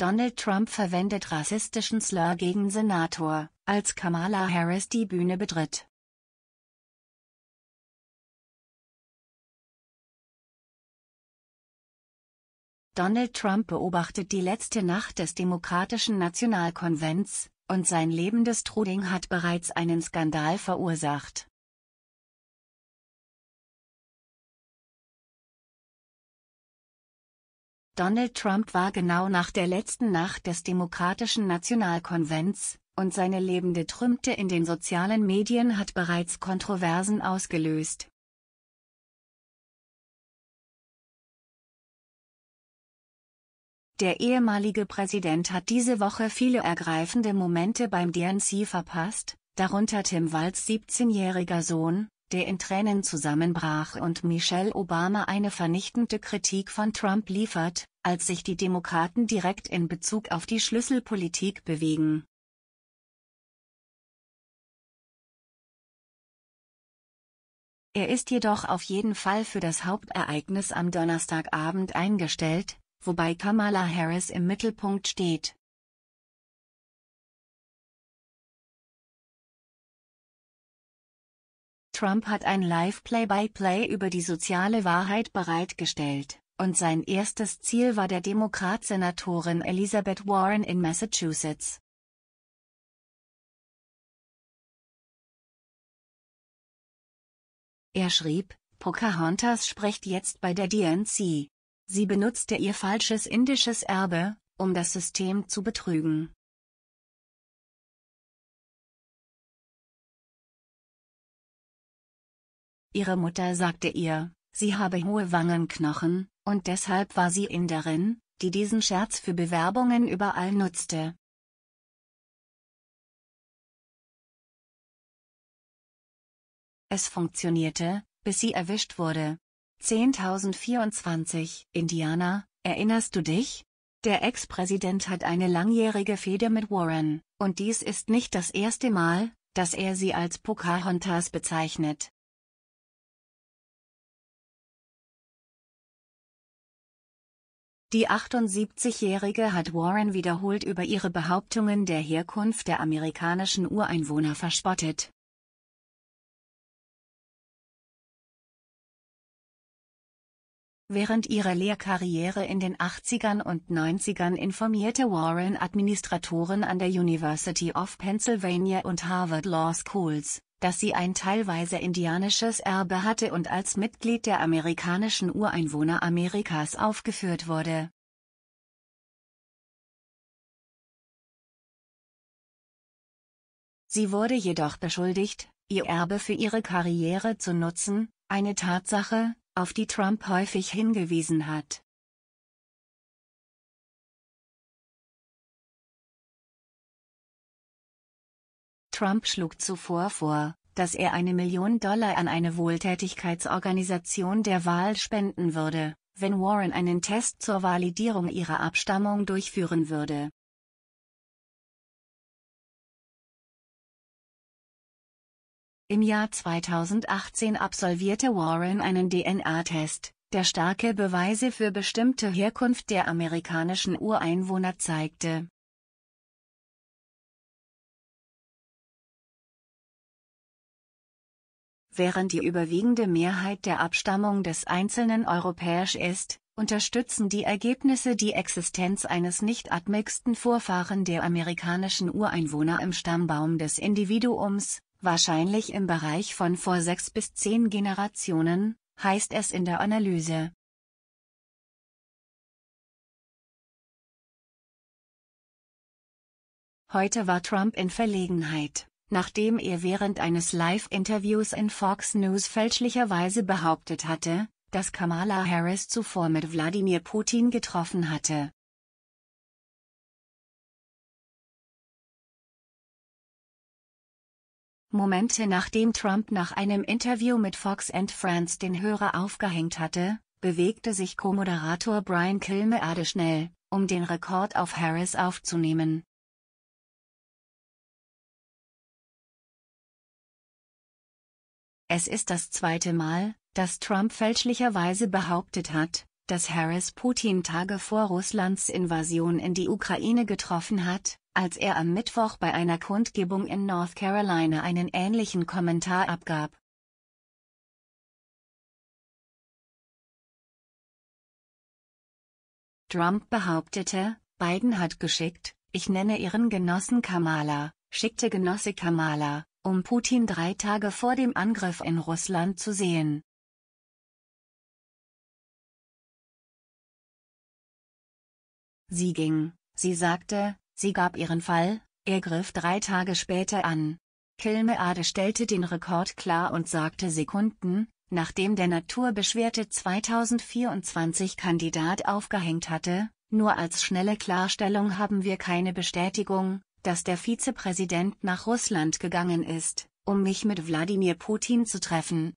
Donald Trump verwendet rassistischen Slur gegen Senator, als Kamala Harris die Bühne betritt. Donald Trump beobachtet die letzte Nacht des Demokratischen Nationalkonvents, und sein lebendes Truding hat bereits einen Skandal verursacht. Donald Trump war genau nach der letzten Nacht des Demokratischen Nationalkonvents, und seine lebende Trümmte in den sozialen Medien hat bereits Kontroversen ausgelöst. Der ehemalige Präsident hat diese Woche viele ergreifende Momente beim DNC verpasst, darunter Tim Walz 17-jähriger Sohn, der in Tränen zusammenbrach und Michelle Obama eine vernichtende Kritik von Trump liefert, als sich die Demokraten direkt in Bezug auf die Schlüsselpolitik bewegen. Er ist jedoch auf jeden Fall für das Hauptereignis am Donnerstagabend eingestellt, wobei Kamala Harris im Mittelpunkt steht. Trump hat ein Live-Play-by-Play über die soziale Wahrheit bereitgestellt, und sein erstes Ziel war der Demokratsenatorin Elizabeth Warren in Massachusetts. Er schrieb, Pocahontas spricht jetzt bei der DNC. Sie benutzte ihr falsches indisches Erbe, um das System zu betrügen. Ihre Mutter sagte ihr, sie habe hohe Wangenknochen, und deshalb war sie Inderin, die diesen Scherz für Bewerbungen überall nutzte. Es funktionierte, bis sie erwischt wurde. 10.024 Indianer, erinnerst du dich? Der Ex-Präsident hat eine langjährige Fehde mit Warren, und dies ist nicht das erste Mal, dass er sie als Pocahontas bezeichnet. Die 78-Jährige hat Warren wiederholt über ihre Behauptungen der Herkunft der amerikanischen Ureinwohner verspottet. Während ihrer Lehrkarriere in den 80ern und 90ern informierte Warren Administratoren an der University of Pennsylvania und Harvard Law Schools, dass sie ein teilweise indianisches Erbe hatte und als Mitglied der amerikanischen Ureinwohner Amerikas aufgeführt wurde. Sie wurde jedoch beschuldigt, ihr Erbe für ihre Karriere zu nutzen, eine Tatsache, auf die Trump häufig hingewiesen hat. Trump schlug zuvor vor, dass er eine Million Dollar an eine Wohltätigkeitsorganisation der Wahl spenden würde, wenn Warren einen Test zur Validierung ihrer Abstammung durchführen würde. Im Jahr 2018 absolvierte Warren einen DNA-Test, der starke Beweise für bestimmte Herkunft der amerikanischen Ureinwohner zeigte während die überwiegende Mehrheit der Abstammung des Einzelnen europäisch ist, unterstützen die Ergebnisse die Existenz eines nicht admixten Vorfahren der amerikanischen Ureinwohner im Stammbaum des Individuums, wahrscheinlich im Bereich von vor sechs bis zehn Generationen, heißt es in der Analyse. Heute war Trump in Verlegenheit nachdem er während eines Live-Interviews in Fox News fälschlicherweise behauptet hatte, dass Kamala Harris zuvor mit Wladimir Putin getroffen hatte. Momente nachdem Trump nach einem Interview mit Fox and Friends den Hörer aufgehängt hatte, bewegte sich Co-Moderator Brian Kilmeade schnell, um den Rekord auf Harris aufzunehmen. Es ist das zweite Mal, dass Trump fälschlicherweise behauptet hat, dass Harris Putin Tage vor Russlands Invasion in die Ukraine getroffen hat, als er am Mittwoch bei einer Kundgebung in North Carolina einen ähnlichen Kommentar abgab. Trump behauptete, Biden hat geschickt, ich nenne ihren Genossen Kamala, schickte Genosse Kamala, um Putin drei Tage vor dem Angriff in Russland zu sehen. Sie ging, sie sagte, sie gab ihren Fall, er griff drei Tage später an. Kilmeade stellte den Rekord klar und sagte Sekunden, nachdem der Naturbeschwerte 2024 Kandidat aufgehängt hatte, nur als schnelle Klarstellung haben wir keine Bestätigung, dass der Vizepräsident nach Russland gegangen ist, um mich mit Wladimir Putin zu treffen,